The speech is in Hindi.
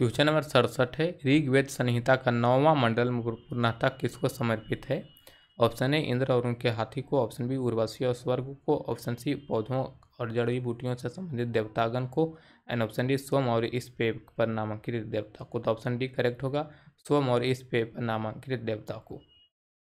क्वेश्चन नंबर सड़सठ है ऋग्वेद संहिता का नौवां मंडल पूर्णतः किसको समर्पित है ऑप्शन ए इंद्र और उनके हाथी को ऑप्शन बी उर्वशी और स्वर्ग को ऑप्शन सी पौधों और जड़ी बूटियों से संबंधित देवतागण को एंड ऑप्शन डी सोम और इस पेय पर नामांकित देवता को तो ऑप्शन डी करेक्ट होगा सोम और इस पेय पर नामांकित देवता को